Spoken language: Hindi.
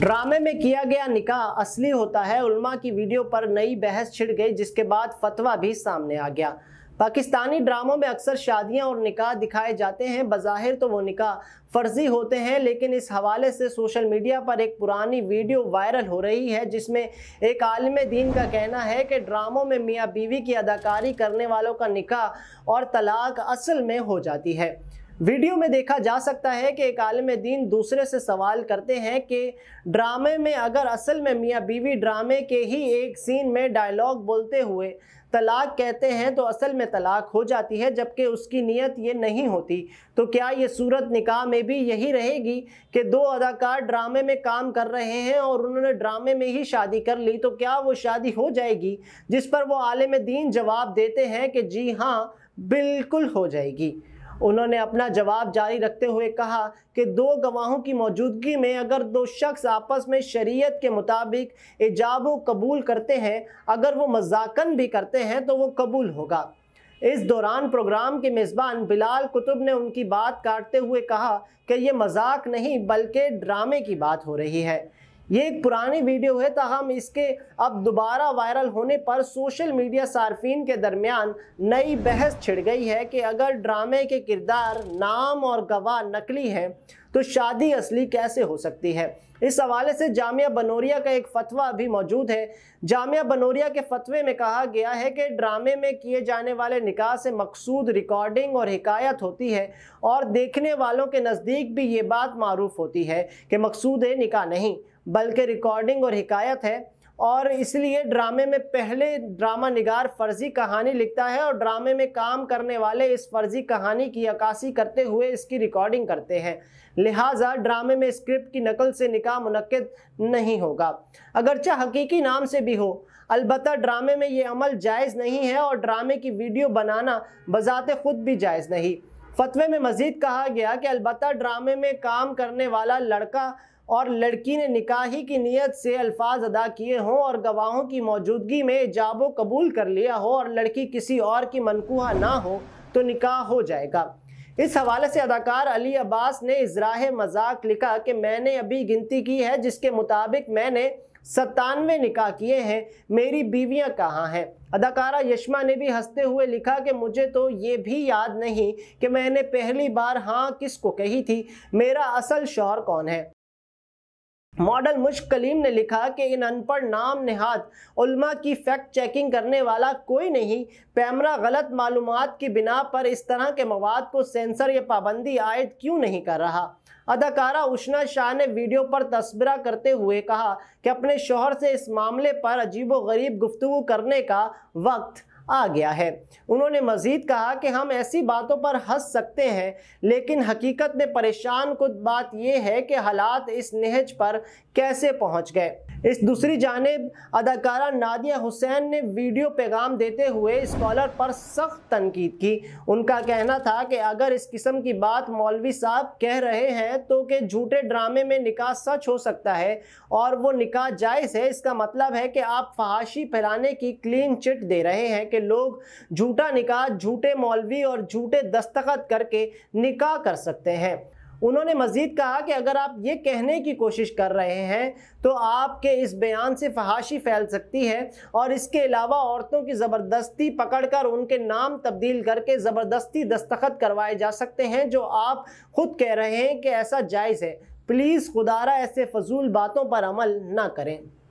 ड्रामे में किया गया निकाह असली होता है उल्मा की वीडियो पर नई बहस छिड़ गई जिसके बाद फतवा भी सामने आ गया पाकिस्तानी ड्रामों में अक्सर शादियां और निकाह दिखाए जाते हैं बज़ाहिर तो वो निकाह फर्जी होते हैं लेकिन इस हवाले से सोशल मीडिया पर एक पुरानी वीडियो वायरल हो रही है जिसमें एक आलम दीन का कहना है कि ड्रामों में मियाँ बीवी की अदाकारी करने वालों का निकाह और तलाक असल में हो जाती है वीडियो में देखा जा सकता है कि एक आलम दीन दूसरे से सवाल करते हैं कि ड्रामे में अगर असल में मियाँ बीवी ड्रामे के ही एक सीन में डायलॉग बोलते हुए तलाक कहते हैं तो असल में तलाक हो जाती है जबकि उसकी नीयत ये नहीं होती तो क्या ये सूरत निकाह में भी यही रहेगी कि दो अदाकार ड्रामे में काम कर रहे हैं और उन्होंने ड्रामे में ही शादी कर ली तो क्या वो शादी हो जाएगी जिस पर वो आलम दीन जवाब देते हैं कि जी हाँ बिल्कुल हो जाएगी उन्होंने अपना जवाब जारी रखते हुए कहा कि दो गवाहों की मौजूदगी में अगर दो शख्स आपस में शरीयत के मुताबिक ईजाब कबूल करते हैं अगर वो मजाकन भी करते हैं तो वो कबूल होगा इस दौरान प्रोग्राम के मेज़बान बिलाल कुतुब ने उनकी बात काटते हुए कहा कि ये मजाक नहीं बल्कि ड्रामे की बात हो रही है ये एक पुरानी वीडियो है तहम तो इसके अब दोबारा वायरल होने पर सोशल मीडिया सार्फिन के दरमियान नई बहस छिड़ गई है कि अगर ड्रामे के किरदार नाम और गवाह नकली हैं तो शादी असली कैसे हो सकती है इस हवाले से जामिया बनोरिया का एक फतवा भी मौजूद है जामिया बनोरिया के फतवे में कहा गया है कि ड्रामे में किए जाने वाले निकाह से मकसूद रिकॉर्डिंग और हिकायत होती है और देखने वालों के नज़दीक भी ये बात मरूफ होती है कि मकसूद है निकाह नहीं बल्कि रिकॉर्डिंग और हिकायत है और इसलिए ड्रामे में पहले ड्रामा निगार फर्जी कहानी लिखता है और ड्रामे में काम करने वाले इस फर्जी कहानी की अक्सी करते हुए इसकी रिकॉर्डिंग करते हैं लिहाजा ड्रामे में स्क्रिप्ट की नकल से निकाह मुनद नहीं होगा अगरचे हकीकी नाम से भी हो अलबत् ड्रामे में ये अमल जायज़ नहीं है और ड्रामे की वीडियो बनाना बजात खुद भी जायज़ नहीं फतवे में मज़ीद कहा गया कि अलबत् ड्रामे में काम करने वाला लड़का और लड़की ने निकाही की नीयत से अल्फाज अदा किए हों और गवाहों की मौजूदगी में जाबो कबूल कर लिया हो और लड़की किसी और की मनकूहा ना हो तो निकाह हो जाएगा इस हवाले से अदाकार अली अब्बास ने इजराह मजाक लिखा कि मैंने अभी गिनती की है जिसके मुताबिक मैंने सत्तानवे निकाह किए हैं मेरी बीवियां कहाँ हैं अदाकारा यशमा ने भी हंसते हुए लिखा कि मुझे तो ये भी याद नहीं कि मैंने पहली बार हाँ किस को कही थी मेरा असल शौहर कौन है मॉडल मुश्क कलीम ने लिखा कि इन अनपढ़ नाम नहाद उल्मा की फैक्ट चेकिंग करने वाला कोई नहीं पैमरा गलत मालूम की बिना पर इस तरह के मवाद को सेंसर या पाबंदी आयद क्यों नहीं कर रहा अदाकारा उशना शाह ने वीडियो पर तस्बरा करते हुए कहा कि अपने शोहर से इस मामले पर अजीब व गरीब गुफ्तु करने का वक्त आ गया है उन्होंने मजीद कहा कि हम ऐसी बातों पर हंस सकते हैं लेकिन हकीकत में परेशान कुछ बात यह है कि हालात इस नहज पर कैसे पहुंच गए इस दूसरी जानब अदाकारा नादिया हुसैन ने वीडियो पैगाम देते हुए स्कॉलर पर सख्त तनकीद की उनका कहना था कि अगर इस किस्म की बात मौलवी साहब कह रहे हैं तो कि झूठे ड्रामे में निकाह सच हो सकता है और वो निकाह जायज़ है इसका मतलब है कि आप फहाशी फैलाने की क्लीन चिट दे रहे हैं कि लोग झूठा निकाह झूठे मौलवी और झूठे दस्तखत करके निकाह कर सकते हैं उन्होंने मज़ीद कहा कि अगर आप ये कहने की कोशिश कर रहे हैं तो आपके इस बयान से फहाशी फैल सकती है और इसके अलावा औरतों की ज़बरदस्ती पकड़कर उनके नाम तब्दील करके ज़बरदस्ती दस्तखत करवाए जा सकते हैं जो आप खुद कह रहे हैं कि ऐसा जायज़ है प्लीज़ खुदारा ऐसे फजूल बातों पर अमल ना करें